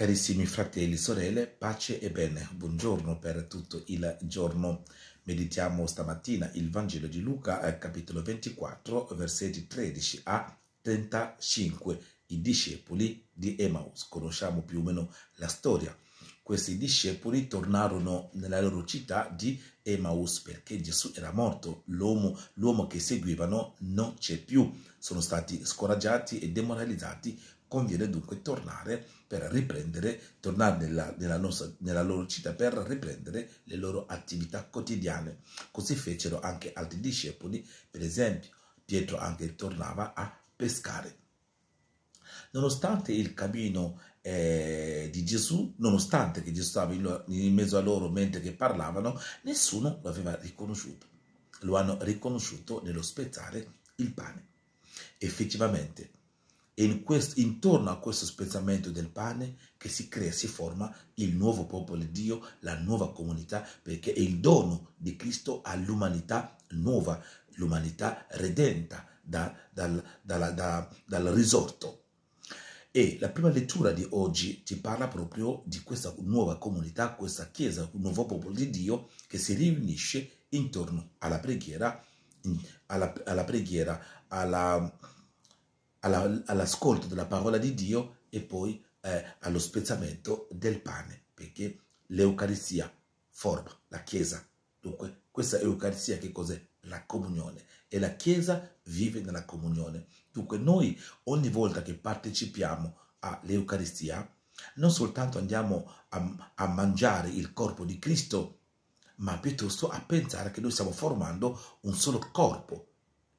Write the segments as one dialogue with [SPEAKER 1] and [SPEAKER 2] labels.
[SPEAKER 1] Carissimi fratelli, sorelle, pace e bene. Buongiorno per tutto il giorno. Meditiamo stamattina il Vangelo di Luca, eh, capitolo 24, versetti 13 a 35. I discepoli di Emmaus. Conosciamo più o meno la storia. Questi discepoli tornarono nella loro città di Emmaus perché Gesù era morto. l'uomo che seguivano non c'è più. Sono stati scoraggiati e demoralizzati conviene dunque tornare per riprendere, tornare nella, nella, nostra, nella loro città per riprendere le loro attività quotidiane. Così fecero anche altri discepoli, per esempio Pietro anche tornava a pescare. Nonostante il cammino eh, di Gesù, nonostante che Gesù stava in, in mezzo a loro mentre che parlavano, nessuno lo aveva riconosciuto. Lo hanno riconosciuto nello spezzare il pane. Effettivamente, e in questo, intorno a questo spezzamento del pane che si crea, si forma il nuovo popolo di Dio, la nuova comunità, perché è il dono di Cristo all'umanità nuova, l'umanità redenta da, dal, dalla, da, dal risorto. E la prima lettura di oggi ti parla proprio di questa nuova comunità, questa chiesa, un nuovo popolo di Dio che si riunisce intorno alla preghiera, alla, alla preghiera, alla, all'ascolto della parola di Dio e poi eh, allo spezzamento del pane, perché l'Eucaristia forma la Chiesa. Dunque, questa Eucaristia che cos'è? La comunione. E la Chiesa vive nella comunione. Dunque, noi ogni volta che partecipiamo all'Eucaristia, non soltanto andiamo a, a mangiare il corpo di Cristo, ma piuttosto a pensare che noi stiamo formando un solo corpo,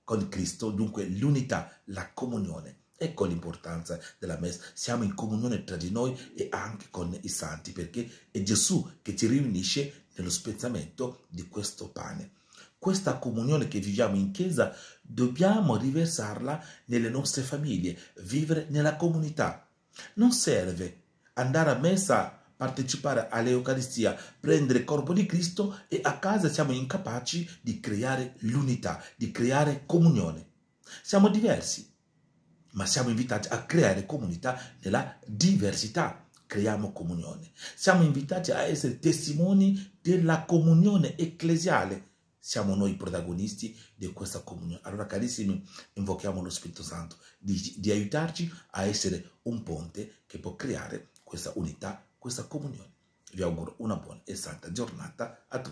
[SPEAKER 1] con Cristo, dunque l'unità, la comunione. Ecco l'importanza della messa. Siamo in comunione tra di noi e anche con i santi, perché è Gesù che ci riunisce nello spezzamento di questo pane. Questa comunione che viviamo in chiesa dobbiamo riversarla nelle nostre famiglie, vivere nella comunità. Non serve andare a messa partecipare all'Eucaristia, prendere il corpo di Cristo e a casa siamo incapaci di creare l'unità, di creare comunione. Siamo diversi, ma siamo invitati a creare comunità nella diversità. Creiamo comunione. Siamo invitati a essere testimoni della comunione ecclesiale. Siamo noi protagonisti di questa comunione. Allora, carissimi, invochiamo lo Spirito Santo di, di aiutarci a essere un ponte che può creare questa unità questa comunione. Vi auguro una buona e santa giornata a tutti.